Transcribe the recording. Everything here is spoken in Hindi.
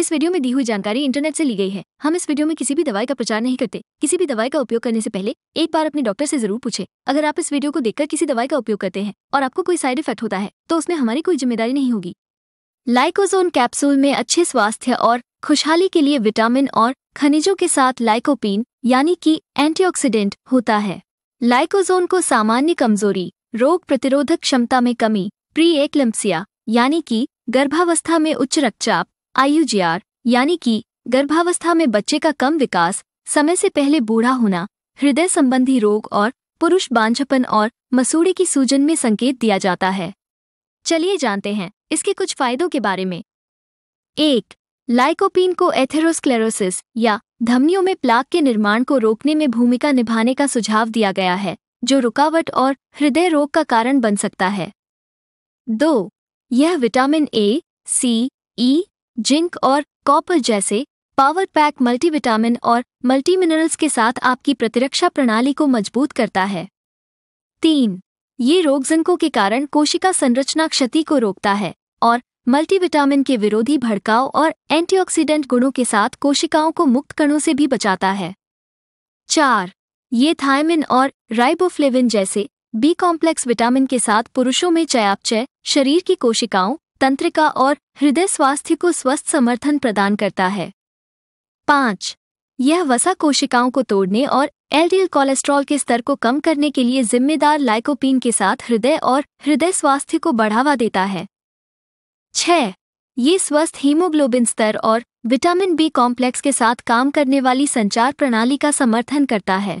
इस वीडियो में दी हुई जानकारी इंटरनेट से ली गई है हम इस वीडियो में किसी भी दवाई का प्रचार नहीं करते किसी भी दवाई का उपयोग करने से पहले एक बार अपने डॉक्टर से जरूर पूछे अगर आप इस वीडियो को देखकर किसी दवाई का उपयोग करते हैं और आपको कोई साइड इफेक्ट होता है तो उसमें हमारी कोई जिम्मेदारी नहीं होगी लाइकोजोन कैप्सूल में अच्छे स्वास्थ्य और खुशहाली के लिए विटामिन और खनिजों के साथ लाइकोपीन यानी कि एंटीऑक्सीडेंट होता है लाइकोजोन को सामान्य कमजोरी रोग प्रतिरोधक क्षमता में कमी प्री एक यानी कि गर्भावस्था में उच्च रक्तचाप आयुजीआर यानी कि गर्भावस्था में बच्चे का कम विकास समय से पहले बूढ़ा होना हृदय संबंधी रोग और पुरुष बांझपन और मसूड़े की सूजन में संकेत दिया जाता है चलिए जानते हैं इसके कुछ फायदों के बारे में एक लाइकोपीन को एथेरोस्क्लेरोसिस या धमनियों में प्लाक के निर्माण को रोकने में भूमिका निभाने का सुझाव दिया गया है जो रुकावट और हृदय रोग का कारण बन सकता है दो यह vitamin A C E zinc और कॉपर जैसे पावर पैक मल्टीविटामिन और मल्टी मिनरल्स के साथ आपकी प्रतिरक्षा प्रणाली को मजबूत करता है तीन ये रोगजनकों के कारण कोशिका संरचना क्षति को रोकता है और मल्टीविटामिन के विरोधी भड़काव और एंटीऑक्सीडेंट गुणों के साथ कोशिकाओं को मुक्त कणों से भी बचाता है चार ये थायमिन और राइबोफ्लेविन जैसे बी कॉम्प्लेक्स विटामिन के साथ पुरुषों में चयापचय शरीर की कोशिकाओं तंत्रिका और हृदय स्वास्थ्य को स्वस्थ समर्थन प्रदान करता है पाँच यह वसा कोशिकाओं को तोड़ने और एलडीएल कोलेस्ट्रॉल के स्तर को कम करने के लिए जिम्मेदार लाइकोपीन के साथ हृदय और हृदय स्वास्थ्य को बढ़ावा देता है छह ये स्वस्थ हीमोग्लोबिन स्तर और विटामिन बी कॉम्प्लेक्स के साथ काम करने वाली संचार प्रणाली का समर्थन करता है